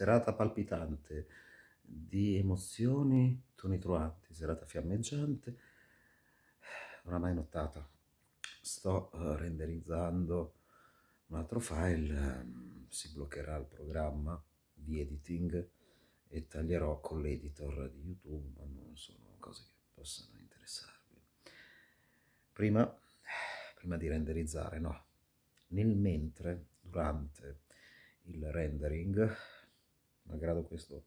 serata palpitante di emozioni tonitruanti, serata fiammeggiante, oramai nottata. Sto eh, renderizzando un altro file, ehm, si bloccherà il programma di editing e taglierò con l'editor di YouTube, ma non sono cose che possano interessarvi. Prima, prima di renderizzare, no, nel mentre, durante il rendering, malgrado questo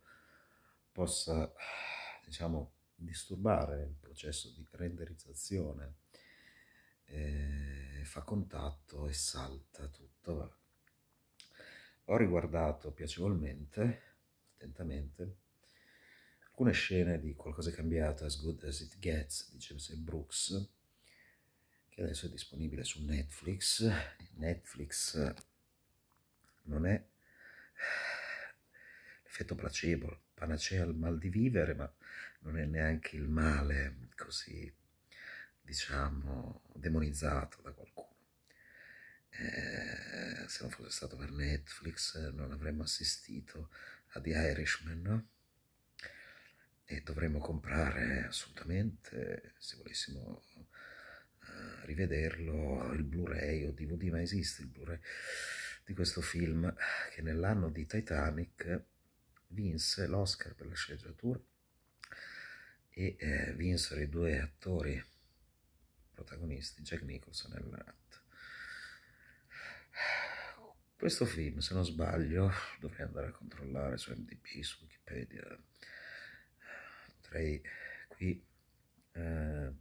possa, diciamo, disturbare il processo di renderizzazione, eh, fa contatto e salta tutto. Ho riguardato piacevolmente, attentamente, alcune scene di qualcosa è cambiato, As Good As It Gets, di James Brooks, che adesso è disponibile su Netflix. Netflix non è effetto placebo, panacea al mal di vivere, ma non è neanche il male così, diciamo, demonizzato da qualcuno. Eh, se non fosse stato per Netflix non avremmo assistito a The Irishman, no? E dovremmo comprare assolutamente, se volessimo eh, rivederlo, il Blu-ray o DVD, ma esiste il Blu-ray di questo film che nell'anno di Titanic vinse l'Oscar per la sceneggiatura e eh, vinsero i due attori protagonisti, Jack Nicholson e Matt. Questo film, se non sbaglio, dovrei andare a controllare su MDB, su Wikipedia, potrei qui eh,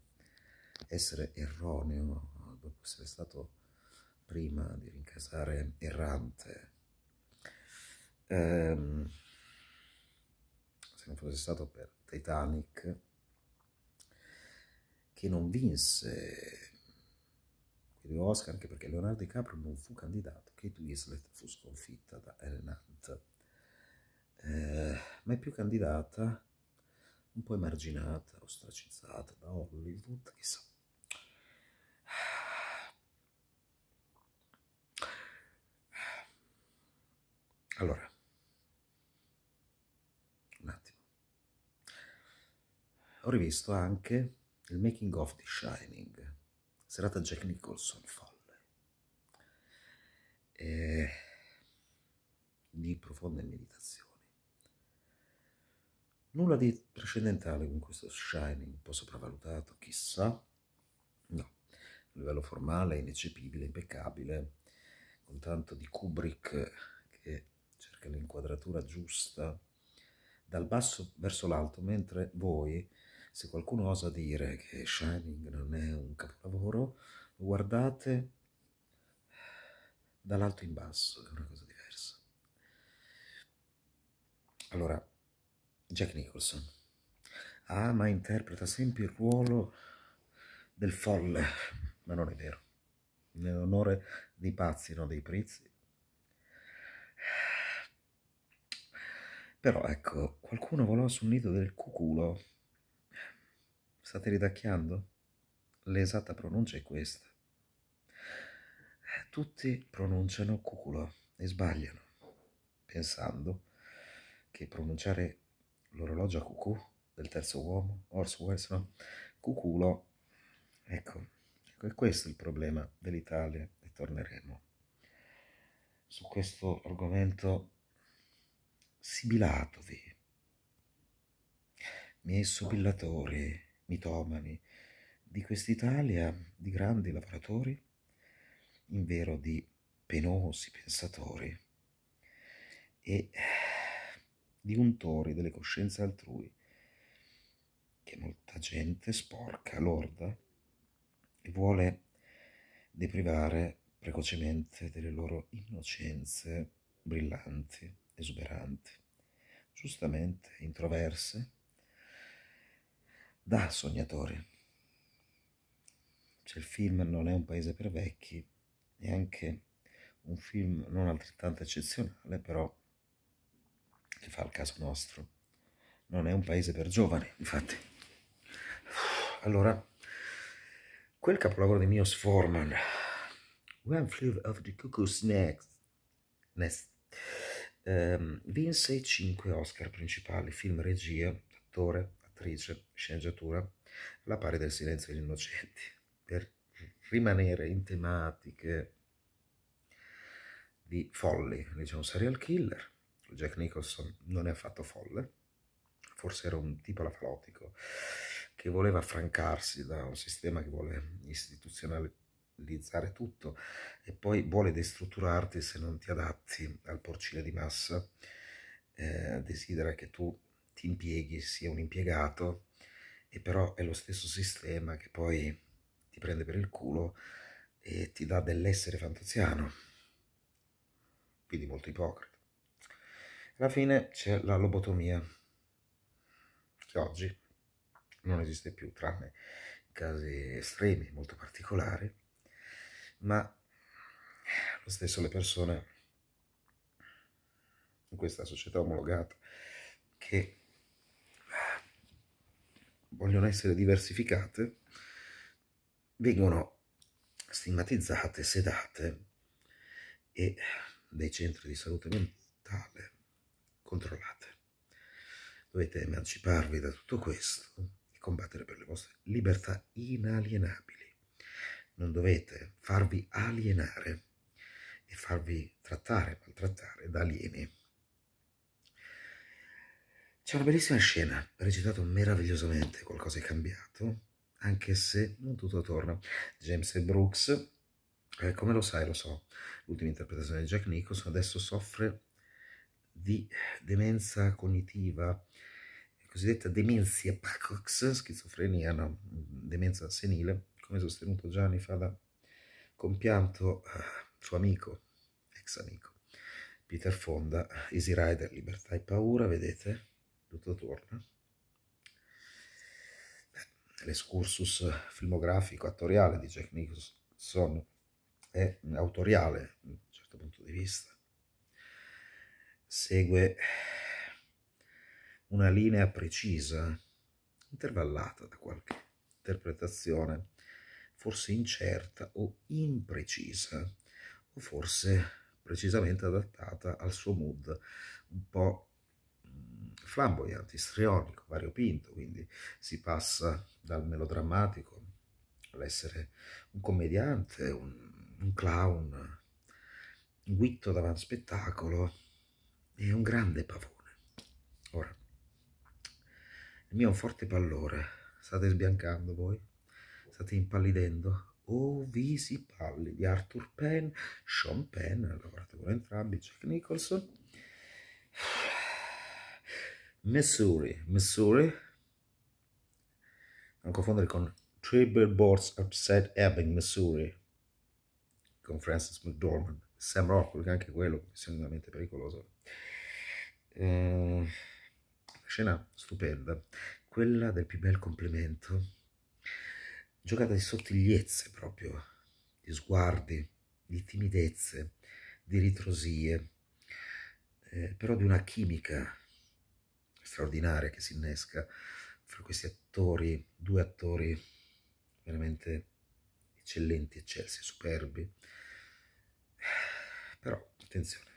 essere erroneo dopo essere stato prima di rincasare errante. Um, se non fosse stato per Titanic, che non vinse quei Oscar anche perché Leonardo DiCaprio non fu candidato, Kate Winslet fu sconfitta da Ellen Hunt, eh, ma è più candidata, un po' emarginata, ostracizzata da Hollywood, chissà. Allora, ho rivisto anche il making of The Shining, serata Jack Nicholson folle. E di profonde meditazioni. Nulla di trascendentale con questo Shining, un po' sopravvalutato, chissà. No, a livello formale, ineccepibile, impeccabile, con tanto di Kubrick che cerca l'inquadratura giusta dal basso verso l'alto, mentre voi se qualcuno osa dire che Shining non è un capolavoro, lo guardate dall'alto in basso, è una cosa diversa. Allora, Jack Nicholson ama ah, e interpreta sempre il ruolo del folle, ma non è vero. Nell'onore dei pazzi, non dei prezzi. Però ecco, qualcuno volò sul nido del cuculo State ridacchiando? L'esatta pronuncia è questa. Eh, tutti pronunciano cuculo e sbagliano, pensando che pronunciare l'orologio a cucù del terzo uomo, orso Welles, no? Cuculo, ecco, ecco, è questo il problema dell'Italia e torneremo su questo argomento sibilatovi, miei sobillatori mitomani di quest'Italia di grandi lavoratori, invero di penosi pensatori e di untori delle coscienze altrui, che molta gente sporca, lorda, e vuole deprivare precocemente delle loro innocenze brillanti, esuberanti, giustamente introverse, da sognatore. Cioè il film non è un paese per vecchi, è anche un film non altrettanto eccezionale, però che fa il caso nostro. Non è un paese per giovani, infatti. Allora, quel capolavoro di Mios Forman, One Flew of the Cuckoo's Nest, Nest um, vinse i cinque Oscar principali, film, regia, attore, attrice, sceneggiatura, alla pari del silenzio degli innocenti, per rimanere in tematiche di folli. dice un serial killer, Jack Nicholson non è affatto folle, forse era un tipo alafalotico che voleva affrancarsi da un sistema che vuole istituzionalizzare tutto e poi vuole destrutturarti se non ti adatti al porcile di massa, eh, desidera che tu ti impieghi sia un impiegato e però è lo stesso sistema che poi ti prende per il culo e ti dà dell'essere fantasiano, quindi molto ipocrita. Alla fine c'è la lobotomia, che oggi non esiste più, tranne in casi estremi, molto particolari, ma lo stesso le persone in questa società omologata che vogliono essere diversificate, vengono stigmatizzate, sedate e dai centri di salute mentale controllate. Dovete emanciparvi da tutto questo e combattere per le vostre libertà inalienabili. Non dovete farvi alienare e farvi trattare, maltrattare da alieni. C'è una bellissima scena, recitato meravigliosamente, qualcosa è cambiato, anche se non tutto torna. James Brooks, eh, come lo sai, lo so, l'ultima interpretazione di Jack Nicholson, adesso soffre di demenza cognitiva, cosiddetta demenzia Pacox, schizofrenia, no, demenza senile, come sostenuto già anni fa da compianto eh, suo amico, ex amico, Peter Fonda, Easy Rider, Libertà e Paura, vedete? Luta Turner. L'escursus filmografico attoriale di Jack Nicholson è autoriale da un certo punto di vista. Segue una linea precisa, intervallata da qualche interpretazione, forse incerta o imprecisa, o forse precisamente adattata al suo mood un po' flamboyante, istrionico, variopinto, quindi si passa dal melodrammatico all'essere un commediante, un, un clown, un guitto davanti spettacolo e un grande pavone. Ora, il mio è un forte pallore, state sbiancando voi? State impallidendo? Oh, visi palli di Arthur Penn, Sean Penn, ha lavorato con entrambi, Jack Nicholson, Missouri, Missouri, non confondere con Tribal Boards Upside Ebbing, Missouri, con Francis McDormand, Sam Rockwell, anche quello sicuramente pericoloso. Eh, scena stupenda, quella del più bel complimento, giocata di sottigliezze proprio, di sguardi, di timidezze, di ritrosie, eh, però di una chimica straordinaria che si innesca fra questi attori, due attori veramente eccellenti, eccelsi, superbi. Però, attenzione,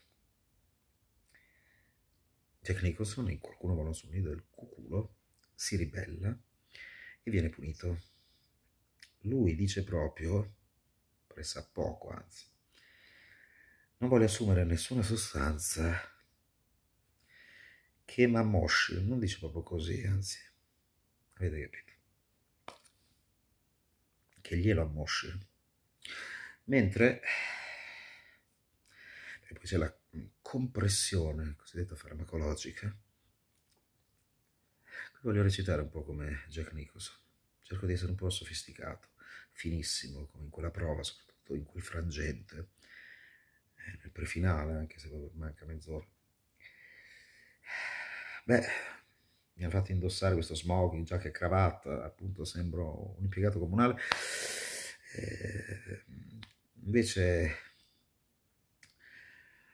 Jack Nicholson in Qualcuno vuole sul nido del cuculo si ribella e viene punito. Lui dice proprio, pressa poco anzi, non voglio assumere nessuna sostanza Kemamosh, non dice proprio così, anzi, avete capito? Che glielo ammosci. Mentre e poi c'è la compressione cosiddetta farmacologica. Qui voglio recitare un po' come Jack Nicholson. Cerco di essere un po' sofisticato, finissimo, come in quella prova, soprattutto in quel frangente, eh, nel prefinale, anche se manca mezz'ora. Beh, mi ha fatto indossare questo smoking, giacca e cravatta, appunto sembro un impiegato comunale. Eh, invece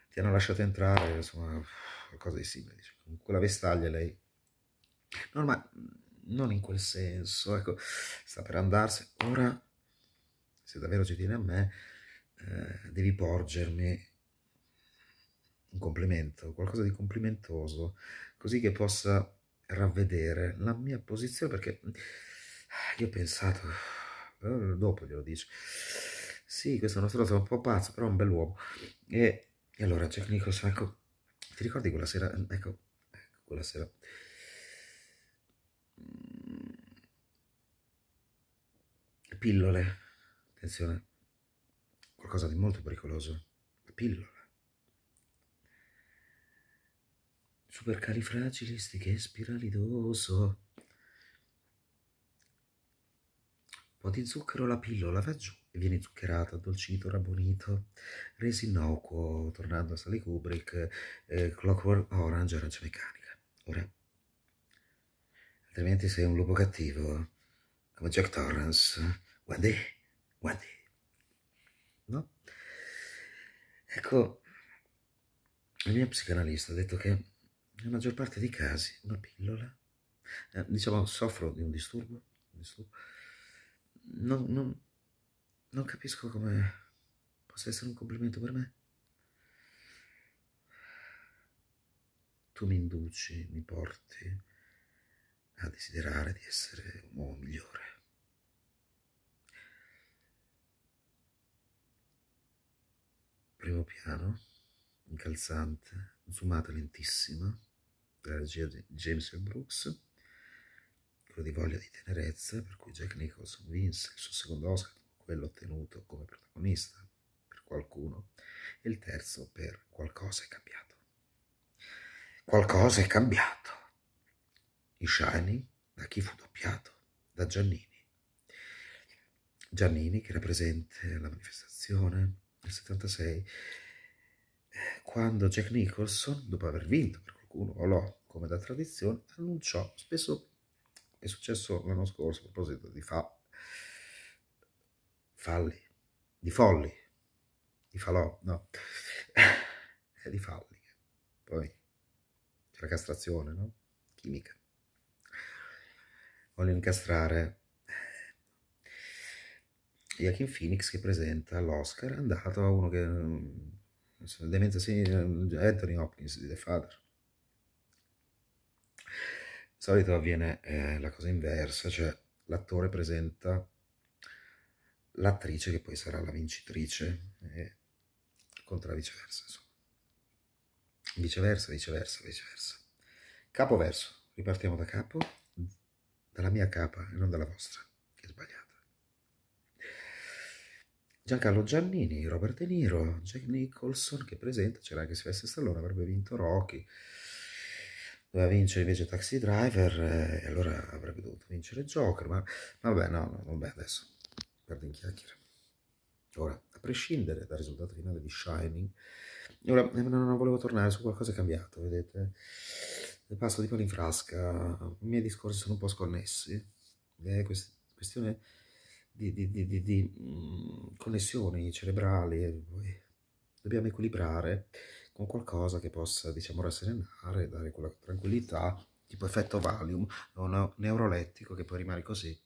ti hanno lasciato entrare, insomma, qualcosa di simile. Con quella vestaglia lei... No, ma non in quel senso, ecco, sta per andarsene. Ora, se davvero ci tieni a me, eh, devi porgermi un complimento, qualcosa di complimentoso, così che possa ravvedere la mia posizione, perché ah, io ho pensato, dopo glielo dice, sì, questo è nostro è un po' pazzo, però è un bell'uomo. E, e allora Jack Nicholson, ecco, ti ricordi quella sera, ecco, ecco quella sera, mm. pillole, attenzione, qualcosa di molto pericoloso, pillole. supercalifragilistiche spiralidoso. Un po' di zucchero la pillola va giù e viene zuccherata, addolcito, rabbonito, Resi innocuo, tornando a Sally Kubrick, eh, Clockwork Orange, arancia meccanica. Ora, altrimenti sei un lupo cattivo, come Jack Torrance. Guardi, guardi. No? Ecco, il mio psicanalista ha detto che nella maggior parte dei casi una pillola, eh, diciamo soffro di un disturbo, un disturbo. Non, non, non capisco come possa essere un complimento per me. Tu mi induci, mi porti a desiderare di essere un uomo migliore. Primo piano, incalzante, zoomata lentissima, della regia di James Brooks, quello di Voglia di tenerezza, per cui Jack Nicholson vinse il suo secondo Oscar, quello ottenuto come protagonista per qualcuno, e il terzo per Qualcosa è cambiato. Qualcosa è cambiato. I Shining, da chi fu doppiato? Da Giannini. Giannini, che era presente alla manifestazione nel 76, eh, quando Jack Nicholson, dopo aver vinto per qualcuno lo come da tradizione, annunciò spesso è successo l'anno scorso a proposito di fa, falli, di folli, di falò, no, è di falli. Poi c'è la castrazione, no? Chimica. Voglio incastrare Joaquin Phoenix che presenta l'Oscar, è andato a uno che... Mm, demenza, sì, Anthony Hopkins di The Father solito avviene eh, la cosa inversa, cioè l'attore presenta l'attrice che poi sarà la vincitrice, e contra viceversa, insomma. Viceversa, viceversa, viceversa. Capoverso, ripartiamo da capo, dalla mia capa e non dalla vostra, che è sbagliata. Giancarlo Giannini, Robert De Niro, Jack Nicholson che presenta, c'era anche Sylvester Stallone, avrebbe vinto Rocky, doveva vincere invece Taxi Driver eh, e allora avrebbe dovuto vincere Joker, ma vabbè, no, no, vabbè, adesso perdo in chiacchiere. Ora, a prescindere dal risultato finale di Shining, ora non, eh, non volevo tornare su qualcosa cambiato, vedete? Il passo di palo in frasca, i miei discorsi sono un po' sconnessi, è eh, quest questione di, di, di, di mh, mm, connessioni cerebrali, eh, dobbiamo equilibrare un qualcosa che possa, diciamo, rasserenare, dare quella tranquillità, tipo effetto Valium, un neurolettico che poi rimane così.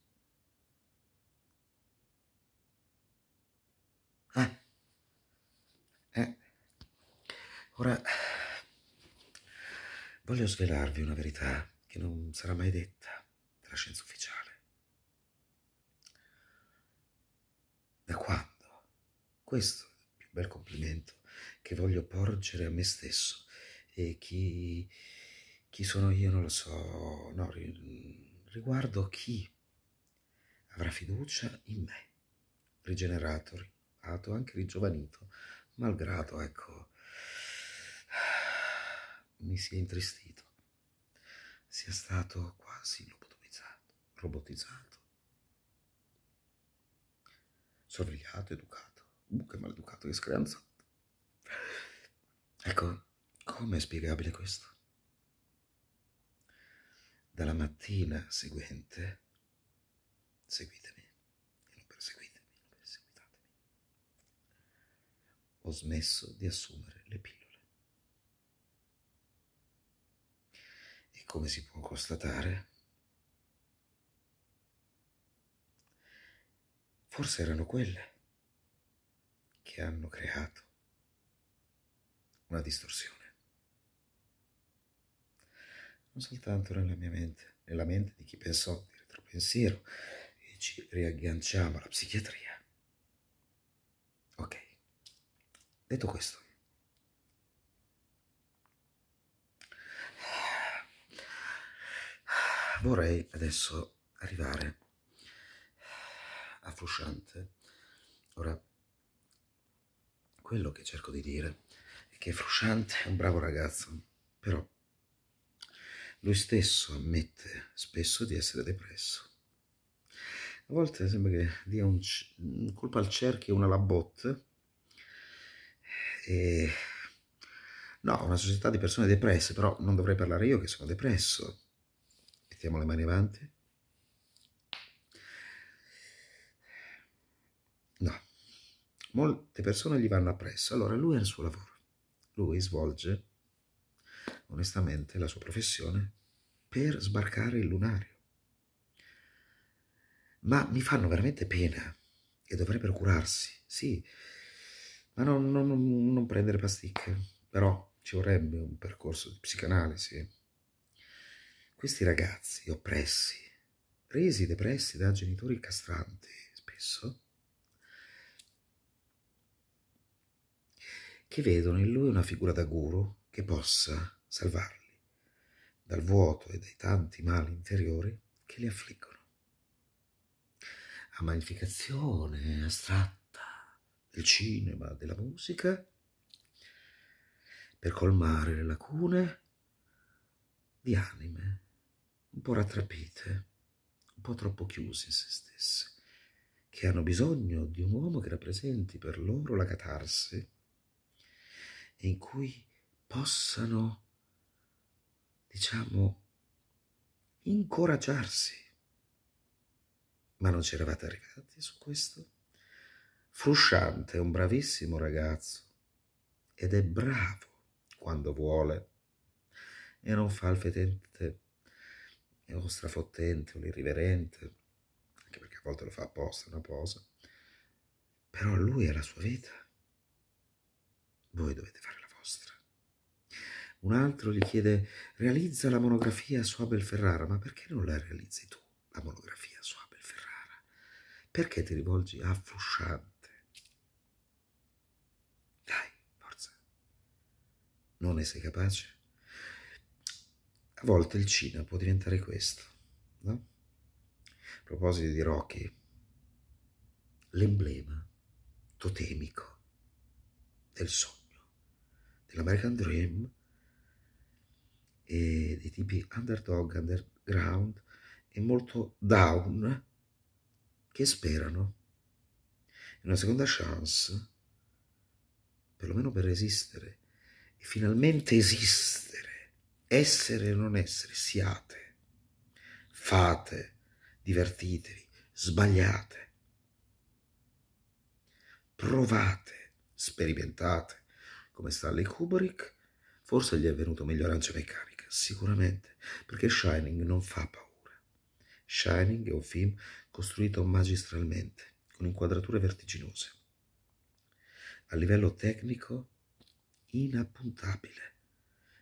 Eh. Eh. Ora voglio svelarvi una verità che non sarà mai detta dalla scienza ufficiale. Da quando? Questo è il più bel complimento che voglio porgere a me stesso e chi, chi sono io non lo so, no, riguardo chi avrà fiducia in me, rigenerato, rinnovato, anche rigiovanito, malgrado, ecco, mi si è intristito, sia stato quasi lobotomizzato, robotizzato, sorvegliato, educato, uh, che maleducato, che screanza. Ecco, come è spiegabile questo? Dalla mattina seguente, seguitemi e non perseguitemi, non perseguitatemi, ho smesso di assumere le pillole. E come si può constatare, forse erano quelle che hanno creato una distorsione. Non soltanto nella mia mente, nella mente di chi pensò di retropensiero e ci riagganciamo alla psichiatria. Ok, detto questo, vorrei adesso arrivare a Frusciante. Ora, quello che cerco di dire che Frusciante è un bravo ragazzo, però lui stesso ammette spesso di essere depresso. A volte sembra che dia un, un colpa al cerchio e una alla botte. E... No, una società di persone depresse, però non dovrei parlare io che sono depresso. Mettiamo le mani avanti. No, molte persone gli vanno appresso, allora lui è il suo lavoro lui svolge onestamente la sua professione per sbarcare il lunario. Ma mi fanno veramente pena e dovrebbero curarsi, sì, ma non, non, non prendere pasticche, però ci vorrebbe un percorso di psicanalisi. Questi ragazzi oppressi, resi depressi da genitori castranti spesso, che vedono in lui una figura da guru che possa salvarli dal vuoto e dai tanti mali interiori che li affliggono. A magnificazione astratta del cinema, della musica, per colmare le lacune di anime un po' rattrapite, un po' troppo chiuse in se stesse, che hanno bisogno di un uomo che rappresenti per loro la catarsi in cui possano, diciamo, incoraggiarsi. Ma non ci eravate arrivati su questo? Frusciante è un bravissimo ragazzo ed è bravo quando vuole e non fa il fetente o strafottente o l'irriverente, anche perché a volte lo fa apposta, una posa. Però lui è la sua vita voi dovete fare la vostra. Un altro gli chiede, realizza la monografia su Abel Ferrara, ma perché non la realizzi tu, la monografia su Abel Ferrara? Perché ti rivolgi a Frusciante? Dai, forza. Non ne sei capace? A volte il cinema può diventare questo, no? A proposito di Rocky, l'emblema totemico del sogno dell'American Dream e dei tipi underdog, underground e molto down che sperano in una seconda chance, perlomeno per resistere e finalmente esistere, essere e non essere, siate, fate, divertitevi, sbagliate, provate, sperimentate come Stanley Kubrick, forse gli è venuto meglio Arancia Meccanica, sicuramente, perché Shining non fa paura. Shining è un film costruito magistralmente, con inquadrature vertiginose. A livello tecnico, inappuntabile.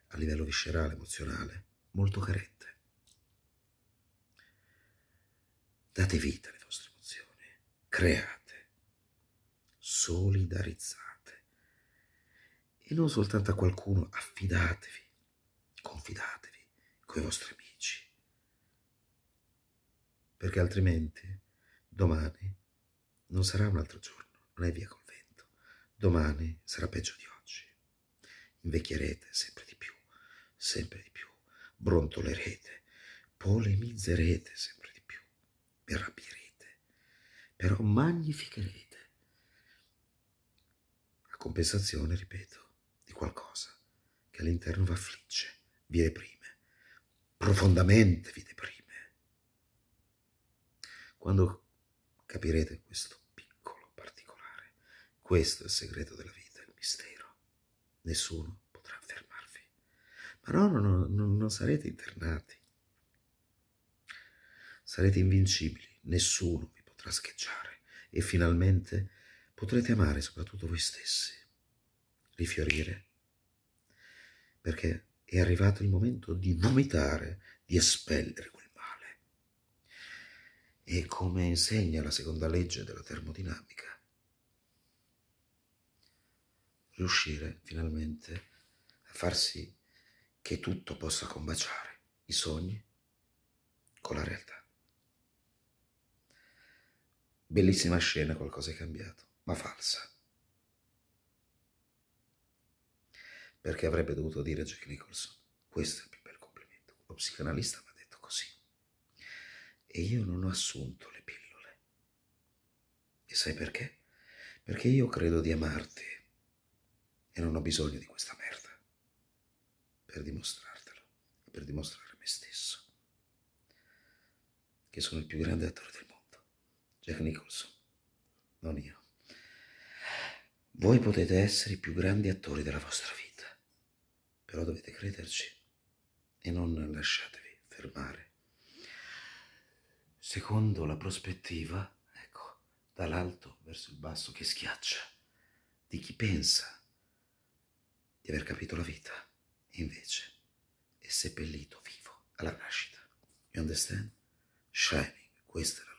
A livello viscerale, emozionale, molto carente. Date vita alle vostre emozioni, create, solidarizzate e non soltanto a qualcuno, affidatevi, confidatevi con i vostri amici, perché altrimenti domani non sarà un altro giorno, non è via col vento, domani sarà peggio di oggi, invecchierete sempre di più, sempre di più, brontolerete, polemizzerete sempre di più, vi arrabbierete, però magnificherete a compensazione, ripeto, di qualcosa che all'interno vi affligge, vi deprime, profondamente vi deprime. Quando capirete questo piccolo particolare, questo è il segreto della vita, il mistero, nessuno potrà fermarvi. Ma no, no, no non sarete internati, sarete invincibili, nessuno vi potrà scheggiare e finalmente potrete amare soprattutto voi stessi rifiorire, perché è arrivato il momento di vomitare, di espellere quel male. E come insegna la seconda legge della termodinamica, riuscire finalmente a far sì che tutto possa combaciare, i sogni con la realtà. Bellissima scena, qualcosa è cambiato, ma falsa. perché avrebbe dovuto dire a Jack Nicholson, questo è il più bel complimento, lo psicanalista mi ha detto così. E io non ho assunto le pillole. E sai perché? Perché io credo di amarti e non ho bisogno di questa merda per dimostrartelo e per dimostrare a me stesso che sono il più grande attore del mondo, Jack Nicholson, non io. Voi potete essere i più grandi attori della vostra vita però dovete crederci e non lasciatevi fermare. Secondo la prospettiva, ecco, dall'alto verso il basso che schiaccia, di chi pensa di aver capito la vita, e invece è seppellito vivo alla nascita. You understand? Shining, questa è la